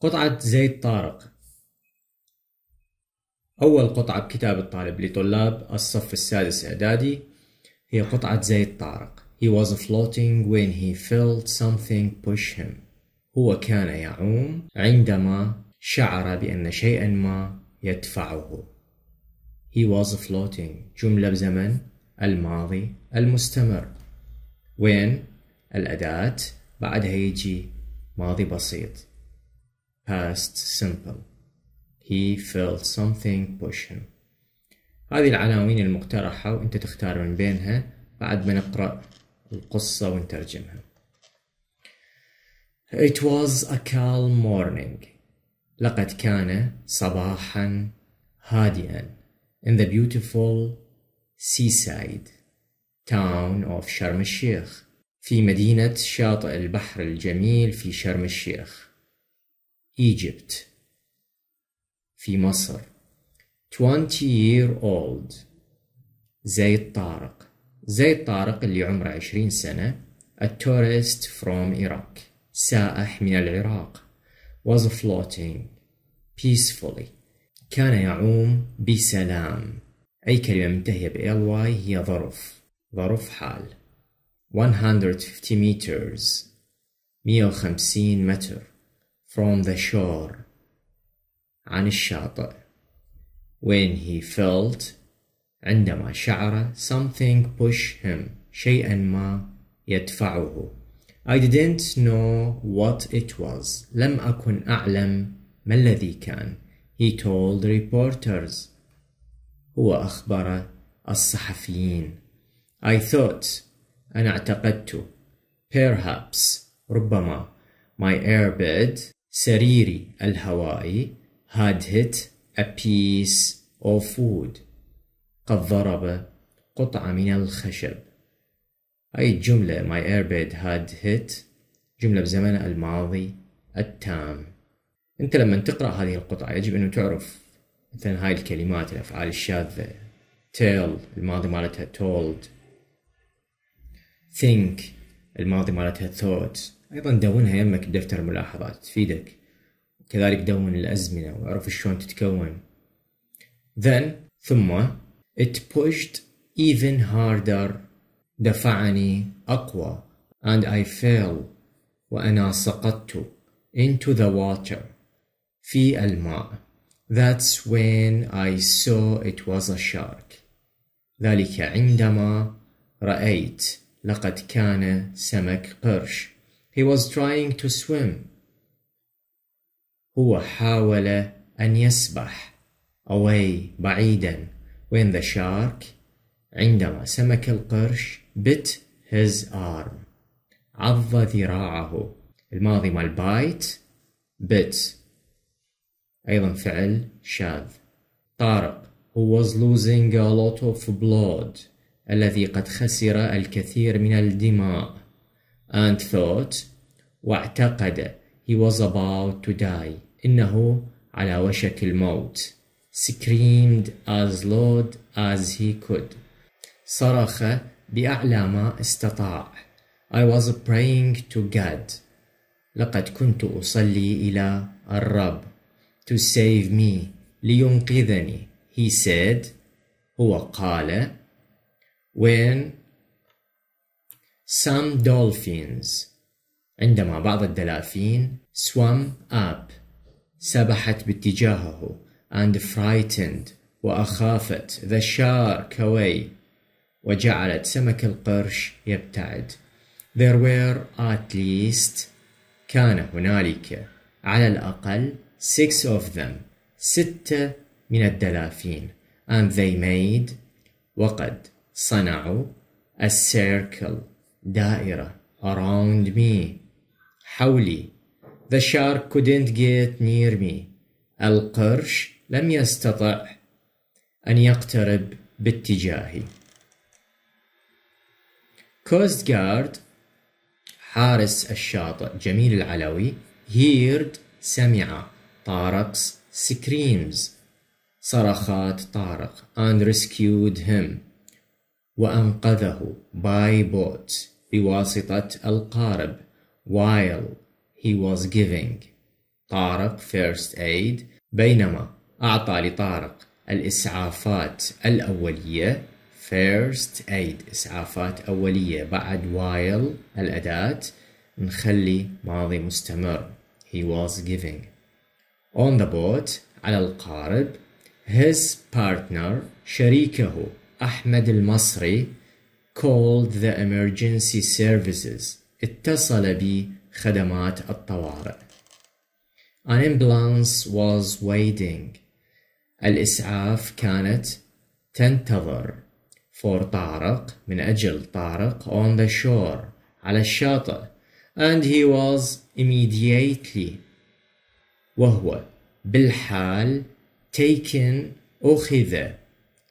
قطعة زيد طارق أول قطعة بكتاب الطالب لطلاب الصف السادس إعدادي هي قطعة زيد طارق He was floating when he felt something push him هو كان يعوم عندما شعر بأن شيئا ما يدفعه He was floating جملة بزمن الماضي المستمر وين الأداة بعدها يجي ماضي بسيط past simple he felt something push him هذه العناوين المقترحة وانت تختار من بينها بعد ما نقرأ القصة ونترجمها It was a calm morning لقد كان صباحا هادئا in the beautiful seaside town of شرم الشيخ في مدينة شاطئ البحر الجميل في شرم الشيخ Egypt في مصر 20 year old زيد طارق زيد طارق اللي عمره 20 سنة a tourist from Iraq سائح من العراق was floating peacefully كان يعوم بسلام أي كلمة منتهية بـ ly هي ظرف ظرف حال 150 meters 150 متر from the shore عن الشاطئ when he felt عندما شعر something push him شيئا ما يدفعه I didn't know what it was لم أكن أعلم ما الذي كان he told reporters هو أخبر الصحفيين I thought أنا اعتقدت perhaps ربما my airbed سريري الهوائي had hit a piece of wood قد ضرب قطعة من الخشب هاي الجملة my airbed had hit جملة بزمن الماضي التام انت لما تقرأ هذه القطعة يجب أن تعرف مثلا هاي الكلمات الافعال الشاذة tell الماضي مالتها told think الماضي مالتها thought أيضا دونها يمك بدفتر ملاحظات تفيدك كذلك دون الأزمنة واعرف شلون تتكون then ثم it pushed even harder دفعني أقوى and I fell وأنا سقطت into the water في الماء That's when I saw it was a shark ذلك عندما رأيت لقد كان سمك قرش He was trying to swim. هو حاول أن يسبح away بعيدا when the shark عندما سمك القرش bit his arm عض ذراعه الماضي مال bite bit أيضا فعل شاذ طارق who was losing a lot of blood الذي قد خسر الكثير من الدماء and thought واعتقد he was about to die إنه على وشك الموت screamed as loud as he could صرخ بأعلى ما استطاع I was praying to God لقد كنت أصلي إلى الرب to save me لينقذني he said هو قال when some dolphins عندما بعض الدلافين swam up سبحت باتجاهه and frightened وأخافت the shark away وجعلت سمك القرش يبتعد there were at least كان هنالك على الأقل six of them ستة من الدلافين and they made وقد صنعوا a circle دائرة around me حولي The shark couldn't get near me القرش لم يستطع أن يقترب باتجاهي Coast Guard حارس الشاطئ جميل العلوي heard سمع طارق's screams صرخات طارق and rescued him وأنقذه by boat بواسطة القارب while he was giving طارق first aid بينما أعطى لطارق الإسعافات الأولية first aid إسعافات أولية بعد while الأداة نخلي ماضي مستمر he was giving on the boat على القارب his partner شريكه أحمد المصري called the emergency services اتصل بي خدمات الطوارئ An ambulance was waiting الإسعاف كانت تنتظر for طارق من أجل طارق on the shore على الشاطئ and he was immediately وهو بالحال taken أخذ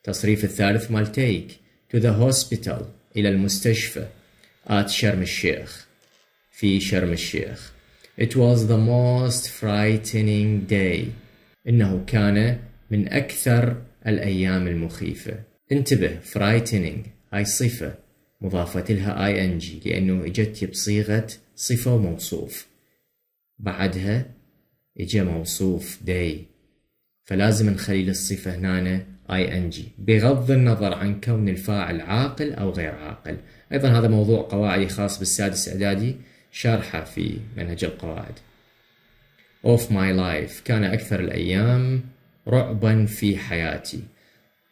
تصريف الثالث مال take to the hospital إلى المستشفى at شرم الشيخ في شرم الشيخ It was the most frightening day إنه كان من أكثر الأيام المخيفة انتبه frightening هاي صفة مضافة لها ing لأنه إجت بصيغة صفة وموصوف بعدها إجا موصوف day فلازم نخلي الصفة هنا ing بغض النظر عن كون الفاعل عاقل أو غير عاقل أيضا هذا موضوع قواعدي خاص بالسادس إعدادي شارحه في منهج القواعد Of my life كان أكثر الأيام رعبا في حياتي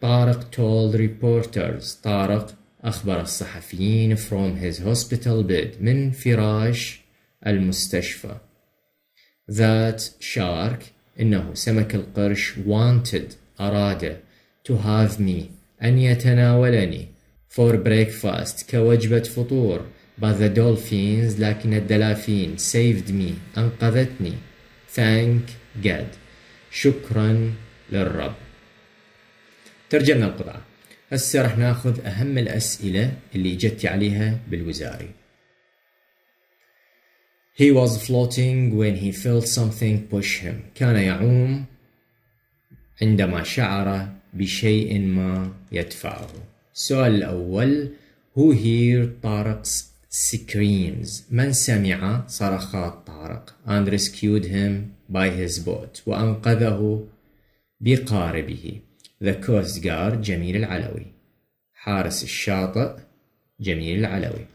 طارق told reporters طارق أخبر الصحفيين from his hospital bed من فراش المستشفى that shark إنه سمك القرش wanted أراده to have me أن يتناولني for breakfast كوجبة فطور but the dolphins لكن الدلافين saved me أنقذتني thank God شكرا للرب ترجمنا القطعة هسه راح ناخذ أهم الأسئلة اللي إجتي عليها بالوزاري He was floating when he felt something push him كان يعوم عندما شعر بشيء ما يدفعه السؤال الأول Who hear Tarek's screams من سمع صرخات طارق and rescued him by his boat وأنقذه بقاربه The Coast Guard جميل العلوي حارس الشاطئ جميل العلوي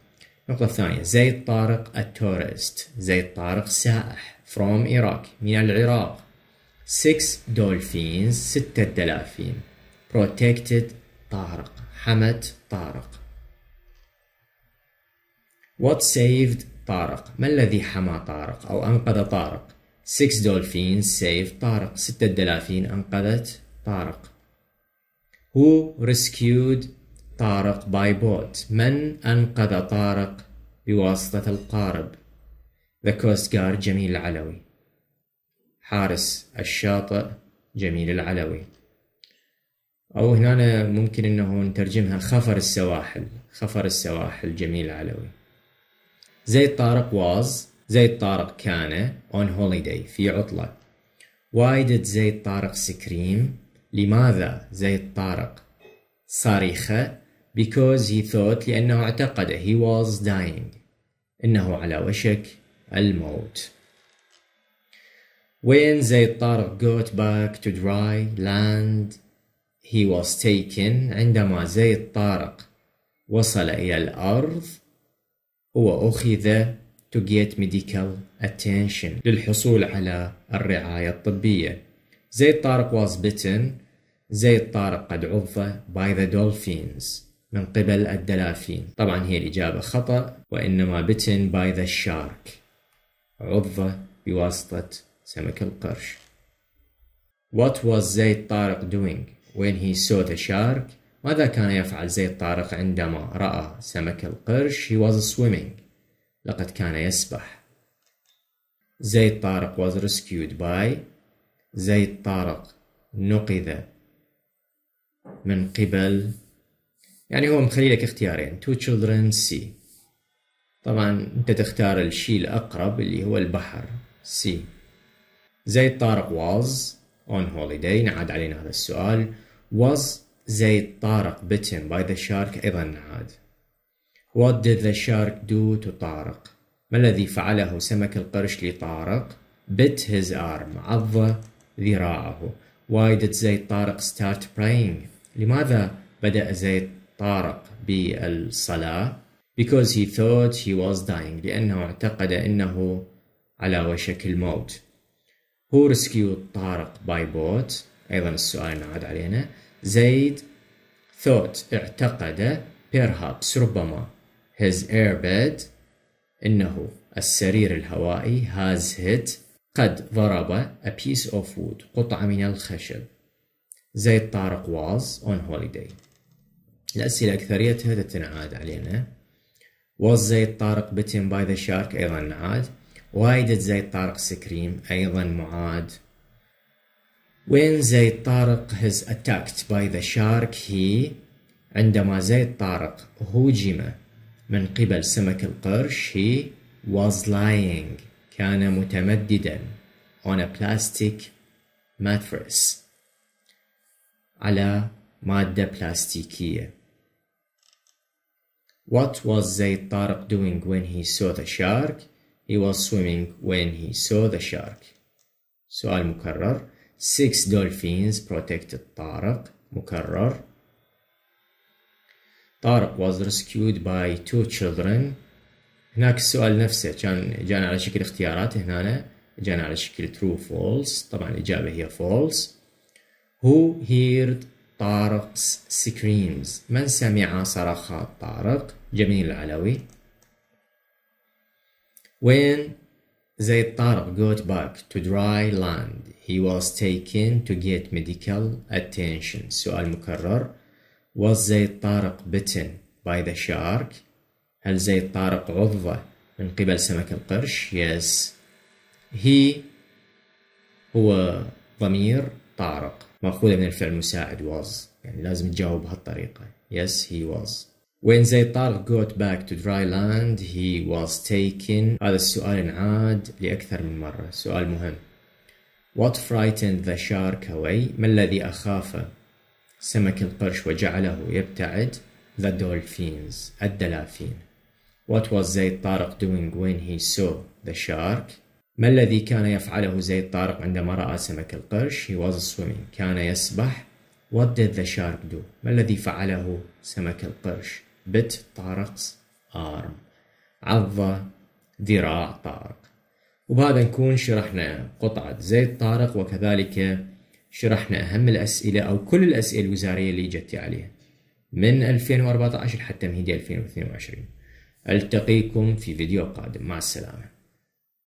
النقطة الثانية زيد طارق a tourist زيد طارق سائح from Iraq من العراق 6 دولفينز 6 دلافين protected طارق حمت طارق what saved طارق ما الذي حمى طارق أو أنقذ طارق 6 دولفينز saved طارق 6 دلافين أنقذت طارق who rescued طارق by boat من أنقذ طارق بواسطة القارب The Coast Guard جميل العلوي حارس الشاطئ جميل العلوي أو هنا ممكن أنه نترجمها خفر السواحل خفر السواحل جميل العلوي زيد طارق واز زيد طارق كان on holiday في عطلة why did زيد طارق scream لماذا زيد طارق صارخة because he thought لأنه اعتقد he was dying إنه على وشك الموت وين زيد طارق got back to dry land he was taken عندما زيد طارق وصل إلى الأرض هو أخذ to get medical attention للحصول على الرعاية الطبية زيد طارق was bitten زيد طارق قد عض by the dolphins من قبل الدلافين طبعا هي الإجابة خطأ وإنما bitten by the shark عض بواسطة سمك القرش What was زيد طارق doing when he saw the shark? ماذا كان يفعل زيد طارق عندما رأى سمك القرش? He was swimming. لقد كان يسبح. زيد طارق was rescued by زيد طارق نقذ من قبل يعني هو مخلي لك اختيارين two children see طبعا انت تختار الشيء الأقرب اللي هو البحر C زيد طارق was on holiday نعاد علينا هذا السؤال was زيد طارق bitten by the shark أيضا نعاد What did the shark do to طارق ما الذي فعله سمك القرش لطارق bit his arm عض ذراعه Why did زيد طارق start praying لماذا بدأ زيد طارق بالصلاة because he thought he was dying لأنه اعتقد أنه على وشك الموت هو rescued طارق باي بوت أيضا السؤال نعاد علينا زيد thought اعتقد perhaps ربما his airbed إنه السرير الهوائي has hit قد ضرب a piece of wood قطعة من الخشب زيد طارق was on holiday الأسئلة أكثريتها تتنعاد علينا was زيد طارق bitten by the shark أيضا نعاد وايد زيد طارق سكريم أيضا معاد When زيد طارق هز attacked by the shark he عندما زيد طارق هوجم من قبل سمك القرش he was lying كان متمددا on a plastic mattress على مادة بلاستيكية What was زيد طارق doing when he saw the shark? He was swimming when he saw the shark. سؤال مكرر. Six dolphins protected طارق. مكرر. طارق was rescued by two children. هناك السؤال نفسه كان جانا على شكل اختيارات هنا جانا على شكل true false طبعا الإجابة هي false. Who heard طارق screams من سمع صرخات طارق جميل العلوي When Zaid Tarab got back to dry land, he was taken to get medical attention. سؤال مكرر Was Zaid Tarab bitten by the shark? هل زيد طارق غضب من قبل سمك القرش؟ Yes. He هو ضمير طارق مأخوذة من الفعل المساعد was يعني لازم تجاوب بهالطريقة. Yes, he was. When they Talk got back to dry land he was taken هذا السؤال انعاد لأكثر من مرة سؤال مهم What frightened the shark away ما الذي أخاف سمك القرش وجعله يبتعد The dolphins الدلافين What was زيد طارق doing when he saw the shark ما الذي كان يفعله زيد طارق عندما رأى سمك القرش He was swimming كان يسبح What did the shark do ما الذي فعله سمك القرش بت طارق ارم عضة ذراع طارق وبهذا نكون شرحنا قطعة زيت طارق وكذلك شرحنا أهم الأسئلة أو كل الأسئلة الوزارية اللي جت عليها من 2014 حتى مهدي 2022 ألتقيكم في فيديو قادم مع السلامة